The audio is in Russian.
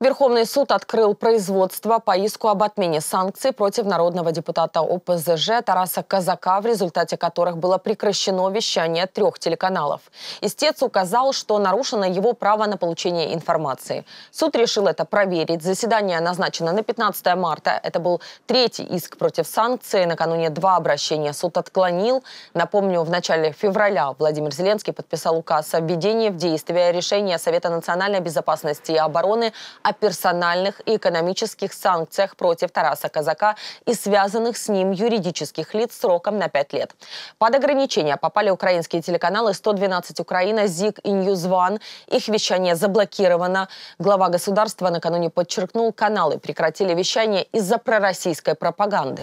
Верховный суд открыл производство по иску об отмене санкций против народного депутата ОПЗЖ Тараса Казака, в результате которых было прекращено вещание трех телеканалов. Истец указал, что нарушено его право на получение информации. Суд решил это проверить. Заседание назначено на 15 марта. Это был третий иск против санкций. Накануне два обращения суд отклонил. Напомню, в начале февраля Владимир Зеленский подписал указ о введении в действие решения Совета национальной безопасности и обороны о персональных и экономических санкциях против Тараса Казака и связанных с ним юридических лиц сроком на пять лет. Под ограничения попали украинские телеканалы 112 Украина, ЗИК и Ньюзван. Их вещание заблокировано. Глава государства накануне подчеркнул, каналы прекратили вещание из-за пророссийской пропаганды.